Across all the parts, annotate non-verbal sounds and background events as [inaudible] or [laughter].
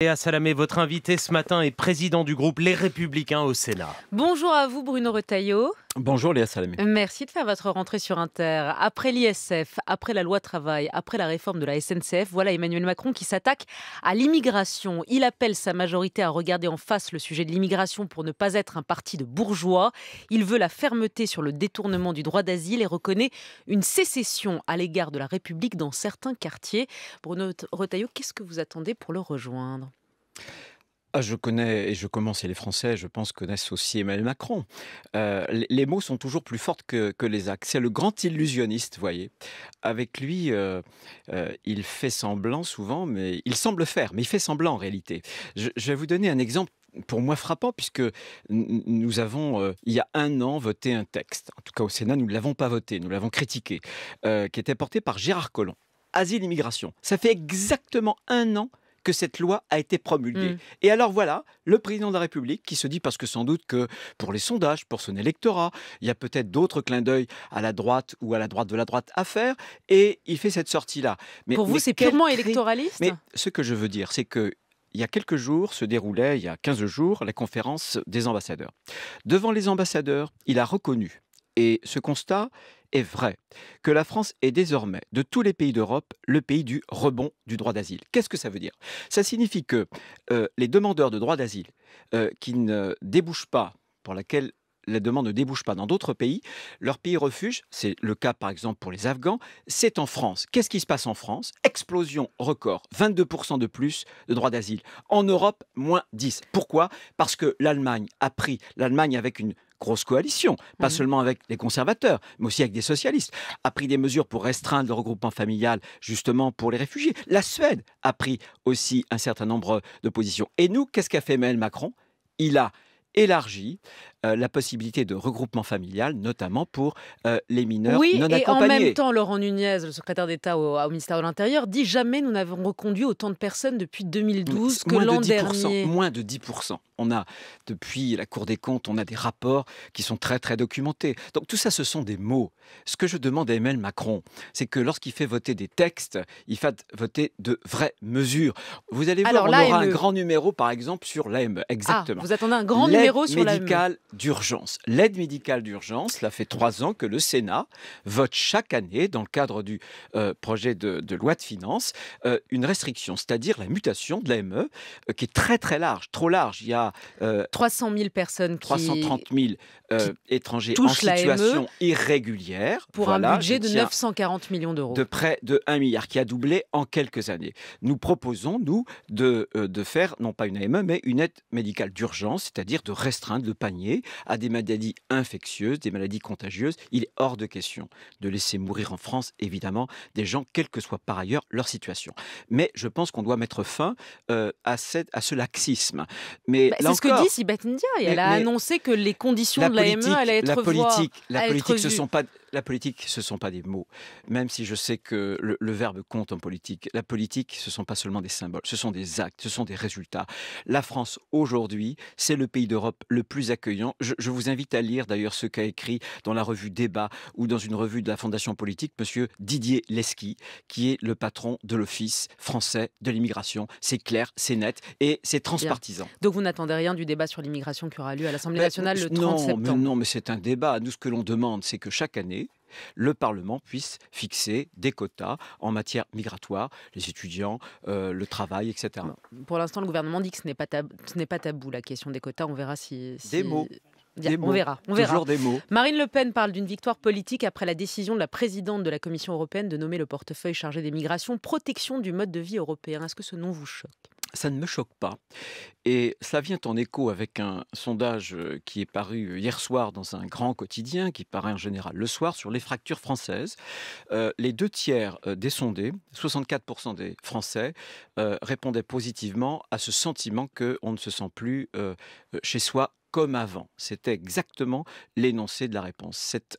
Et à Salamé, votre invité ce matin est président du groupe Les Républicains au Sénat. Bonjour à vous Bruno Retailleau. Bonjour Léa Salamé. Merci de faire votre rentrée sur Inter. Après l'ISF, après la loi travail, après la réforme de la SNCF, voilà Emmanuel Macron qui s'attaque à l'immigration. Il appelle sa majorité à regarder en face le sujet de l'immigration pour ne pas être un parti de bourgeois. Il veut la fermeté sur le détournement du droit d'asile et reconnaît une sécession à l'égard de la République dans certains quartiers. Bruno Retailleau, qu'est-ce que vous attendez pour le rejoindre ah, je connais, et je commence, et les Français, je pense, connaissent aussi Emmanuel Macron. Euh, les mots sont toujours plus forts que, les actes. C'est le grand illusionniste, vous voyez. Avec lui, euh, euh, il fait semblant souvent, mais il semble faire, mais il fait semblant en réalité. je, vais vous donner un exemple pour moi frappant, puisque nous avons, il y a un an, voté un texte. En tout cas, au Sénat, nous ne l'avons pas voté, nous l'avons critiqué, qui était porté par Gérard Collomb. Asile, immigration. Ça fait exactement un an que cette loi a été promulguée. Mm. Et alors voilà, le président de la République qui se dit, parce que sans doute que pour les sondages, pour son électorat, il y a peut-être d'autres clins d'œil à la droite ou à la droite de la droite à faire, et il fait cette sortie-là. Mais, pour vous, c'est purement électoraliste Mais ce que je veux dire, c'est que il y a quelques jours se déroulait, il y a 15 jours, la conférence des ambassadeurs. Devant les ambassadeurs, il a reconnu, et ce constat, est vrai que la France est désormais, de tous les pays d'Europe, le pays du rebond du droit d'asile. Qu'est-ce que ça veut dire Ça signifie que euh, les demandeurs de droit d'asile euh, qui ne débouchent pas, pour laquelle la demande ne débouche pas dans d'autres pays, leur pays refuge, c'est le cas par exemple pour les Afghans, c'est en France. Qu'est-ce qui se passe en France Explosion record, 22% de plus de droits d'asile. En Europe, moins 10. Pourquoi Parce que l'Allemagne a pris, l'Allemagne avec une grosse coalition, pas mmh. seulement avec les conservateurs, mais aussi avec des socialistes, a pris des mesures pour restreindre le regroupement familial, justement pour les réfugiés. La Suède a pris aussi un certain nombre de positions. Et nous, qu'est-ce qu'a fait Emmanuel Macron Il a élargi euh, la possibilité de regroupement familial, notamment pour euh, les mineurs non accompagnés. Oui, Et en même temps, Laurent Nunez, le secrétaire d'État au, ministère de l'Intérieur, dit jamais nous n'avons reconduit autant de personnes depuis 2012 que l'an dernier. Moins de 10%. On a, depuis la Cour des comptes, on a des rapports qui sont très, très documentés. Donc tout ça, ce sont des mots. Ce que je demande à Emmanuel Macron, c'est que lorsqu'il fait voter des textes, il fasse voter de vraies mesures. Vous allez voir, on aura e. un grand numéro, par exemple, sur l'AME. Ah, Exactement. vous attendez un grand numéro sur l'AME d'urgence. L'aide médicale d'urgence, cela fait trois ans que le Sénat vote chaque année, dans le cadre du euh, projet de, loi de finances, euh, une restriction, c'est-à-dire la mutation de l'AME, euh, qui est très très large, trop large. Il y a 300 000 personnes, qui... 330 000 étrangers en e situation irrégulière. Pour un budget de 940 millions d'euros. De près de 1 milliard, qui a doublé en quelques années. Nous proposons, nous, de, de faire non pas une AME, mais une aide médicale d'urgence, c'est-à-dire de restreindre le panier à des maladies infectieuses, des maladies contagieuses. Il est hors de question de laisser mourir en France, évidemment, des gens, quelle que soit par ailleurs leur situation. Mais je pense qu'on doit mettre fin euh, à, ce laxisme. Mais bah, c'est ce que dit Sibat India. Elle a annoncé que les conditions de l'AME allaient être La politique, la politique ce ne sont pas la politique, ce ne sont pas des mots, même si je sais que le, verbe compte en politique. La politique, ce ne sont pas seulement des symboles, ce sont des actes, ce sont des résultats. La France, aujourd'hui, c'est le pays d'Europe le plus accueillant. Je, vous invite à lire d'ailleurs ce qu'a écrit dans la revue Débat ou dans une revue de la Fondation politique, monsieur Didier Lesky, qui est le patron de l'Office français de l'immigration. C'est clair, c'est net et c'est transpartisan. Donc vous n'attendez rien du débat sur l'immigration qui aura lieu à l'Assemblée ben, nationale le 30 non, mais Non, mais c'est un débat. Nous, ce que l'on demande, c'est que chaque année, le Parlement puisse fixer des quotas en matière migratoire, les étudiants, euh, le travail, etc. Pour l'instant, le gouvernement dit que ce n'est pas, tabou la question des quotas. On verra si. Des mots. on verra, on Toujours verra. des mots. Marine Le Pen parle d'une victoire politique après la décision de la présidente de la Commission européenne de nommer le portefeuille chargé des migrations protection du mode de vie européen. Est-ce que ce nom vous choque ça ne me choque pas. Et ça vient en écho avec un sondage euh, qui est paru euh, hier soir dans un grand quotidien, qui paraît en général le soir, sur les fractures françaises. Euh, les deux tiers des sondés, 64% des Français, répondaient positivement à ce sentiment qu'on ne se sent plus chez soi comme avant. C'était exactement l'énoncé de la réponse. Cette,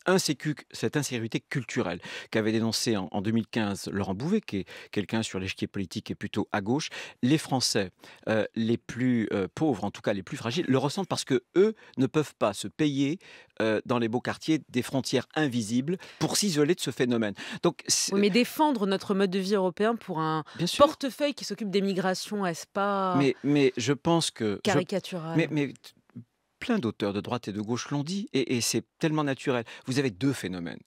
cette insécurité culturelle qu'avait dénoncé en, 2015 Laurent Bouvet, qui est quelqu'un sur l'échiquier politique et plutôt à gauche, les Français euh, les plus euh, pauvres, en tout cas les plus fragiles, le ressentent parce que eux ne peuvent pas se payer euh, dans les beaux quartiers des frontières invisibles pour s'isoler de ce phénomène. Donc, mais défendre notre mode de vie européen pour un portefeuille qui s'occupe des migrations, est-ce pas mais, mais je pense que caricatural. Mais, plein d'auteurs de droite et de gauche l'ont dit, et, c'est tellement naturel. Vous avez deux phénomènes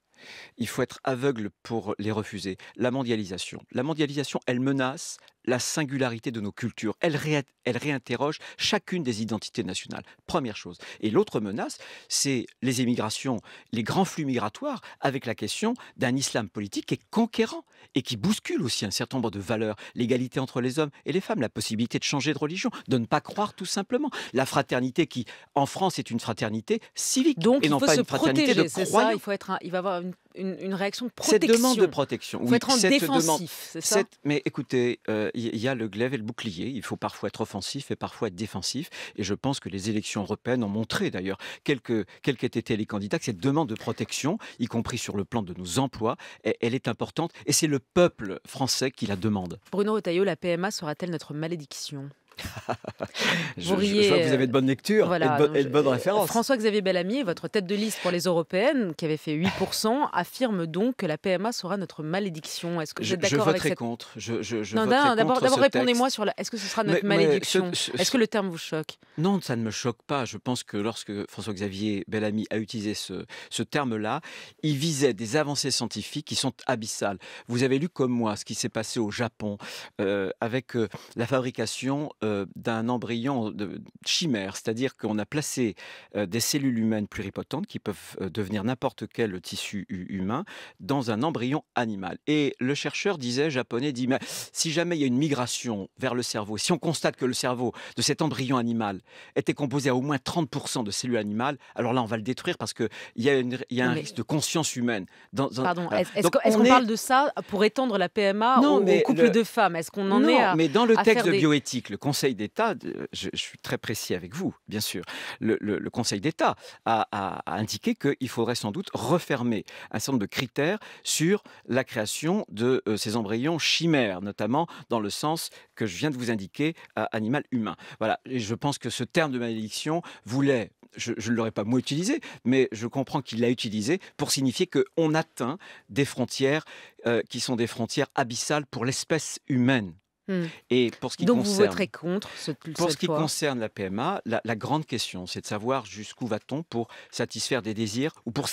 il faut être aveugle pour les refuser. La mondialisation. La mondialisation, elle menace la singularité de nos cultures. Elle, réinterroge chacune des identités nationales. Première chose. Et l'autre menace, c'est les émigrations, les grands flux migratoires, avec la question d'un islam politique qui est conquérant et qui bouscule aussi un certain nombre de valeurs. L'égalité entre les hommes et les femmes, la possibilité de changer de religion, de ne pas croire tout simplement. La fraternité qui, en France, est une fraternité civique. et non pas une fraternité de croyants. Donc il faut être il va avoir une, réaction de protection. Cette demande de protection. être en défensif, ça Mais écoutez, il euh, y, a le glaive et le bouclier. Il faut parfois être offensif et parfois être défensif. Et je pense que les élections européennes ont montré d'ailleurs, quels qu'aient été les candidats, que cette demande de protection, y compris sur le plan de nos emplois, elle, est importante. Et c'est le peuple français qui la demande. Bruno Retailleau, la PMA sera-t-elle notre malédiction [laughs] je, que vous avez de bonnes lectures et, de, bonnes références. François-Xavier Bellamy, votre tête de liste pour les européennes, qui avait fait 8%, [laughs] affirme donc que la PMA sera notre malédiction. Est-ce que vous êtes d'accord avec cette... contre. Je, je, non, non, d'abord, répondez-moi sur la... Est-ce que ce sera notre malédiction Est-ce que le terme vous choque Non, ça ne me choque pas. Je pense que lorsque François-Xavier Bellamy a utilisé ce, ce terme-là, il visait des avancées scientifiques qui sont abyssales. Vous avez lu comme moi ce qui s'est passé au Japon euh, avec euh, la fabrication... Euh, euh, d'un embryon de chimère, c'est-à-dire qu'on a placé euh, des cellules humaines pluripotentes qui peuvent euh, devenir n'importe quel tissu humain dans un embryon animal. Et le chercheur disait, japonais, dit, mais si jamais il y a une migration vers le cerveau, si on constate que le cerveau de cet embryon animal était composé à au moins 30% de cellules animales, alors là, on va le détruire parce qu'il y, a, y a un risque de conscience humaine. Dans, Pardon, est-ce qu'on parle de ça pour étendre la PMA aux, couples de femmes Est-ce qu'on en non, est à, mais dans le texte bioéthique, le Conseil Conseil d'État, je, suis très précis avec vous, bien sûr, le, Conseil d'État a, indiqué qu'il faudrait sans doute refermer un certain nombre de critères sur la création de euh, ces embryons chimères, notamment dans le sens que je viens de vous indiquer, euh, animal humain. Voilà, et je pense que ce terme de malédiction voulait je ne l'aurais pas moi utilisé, mais je comprends qu'il l'a utilisé pour signifier qu'on atteint des frontières euh, qui sont des frontières abyssales pour l'espèce humaine. Hmm. Et pour ce qui Donc concerne, vous voterez contre Pour ce qui concerne la PMA, la, grande question, c'est de savoir jusqu'où va-t-on pour satisfaire des désirs ou pour,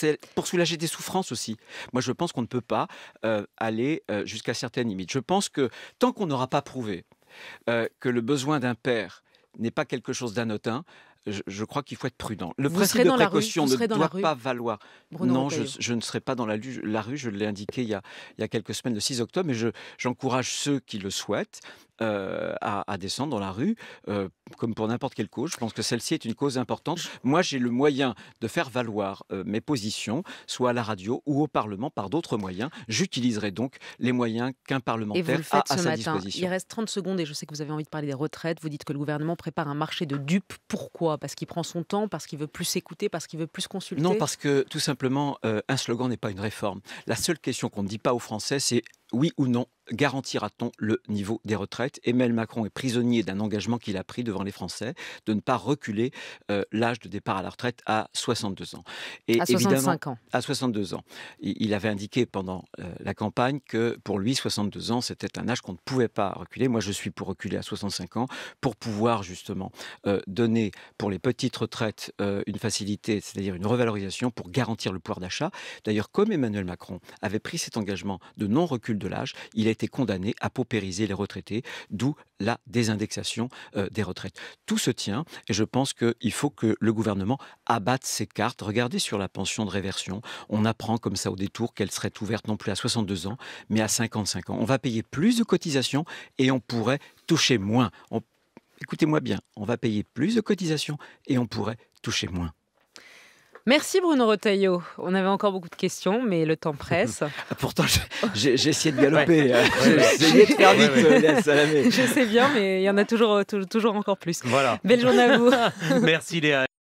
soulager des souffrances aussi. Moi, je pense qu'on ne peut pas euh, aller euh, jusqu'à certaines limites. Je pense que tant qu'on n'aura pas prouvé euh, que le besoin d'un père n'est pas quelque chose d'anotin je, crois qu'il faut être prudent. Le principe de précaution ne doit pas valoir. non, je, ne serai pas dans la, rue, je l'ai indiqué il y, a, quelques semaines, le 6 octobre, mais j'encourage ceux qui le souhaitent euh, à, descendre dans la rue, euh, comme pour n'importe quelle cause. Je pense que celle-ci est une cause importante. Moi, j'ai le moyen de faire valoir euh, mes positions, soit à la radio ou au Parlement, par d'autres moyens. J'utiliserai donc les moyens qu'un parlementaire a à sa disposition. Il reste 30 secondes et je sais que vous avez envie de parler des retraites. Vous dites que le gouvernement prépare un marché de dupes. Pourquoi parce qu'il prend son temps, parce qu'il veut plus s'écouter, parce qu'il veut plus consulter Non, parce que tout simplement, euh, un slogan n'est pas une réforme. La seule question qu'on ne dit pas aux Français, c'est oui ou non garantira-t-on le niveau des retraites Emmanuel Macron est prisonnier d'un engagement qu'il a pris devant les Français de ne pas reculer euh, l'âge de départ à la retraite à 62 ans. Et à 65 ans. À 62 ans. Il avait indiqué pendant euh, la campagne que pour lui, 62 ans, c'était un âge qu'on ne pouvait pas reculer. Moi, je suis pour reculer à 65 ans pour pouvoir justement euh, donner pour les petites retraites une facilité, c'est-à-dire une revalorisation pour garantir le pouvoir d'achat. D'ailleurs, comme Emmanuel Macron avait pris cet engagement de non-recul de l'âge, il a été condamné à paupériser les retraités, d'où la désindexation euh, des retraites. Tout se tient et je pense qu'il faut que le gouvernement abatte ses cartes. Regardez sur la pension de réversion, on apprend comme ça au détour qu'elle serait ouverte non plus à 62 ans, mais à 55 ans. On va payer plus de cotisations et on pourrait toucher moins. Écoutez-moi bien, on va payer plus de cotisations et on pourrait toucher moins. Merci Bruno Retailleau. On avait encore beaucoup de questions, mais le temps presse. [laughs] Ah, pourtant, j'ai essayé de galoper. Hein. J'ai de faire vite, Je sais bien, mais il y en a toujours, toujours encore plus. Voilà. Belle journée à vous. [laughs] Merci Léa.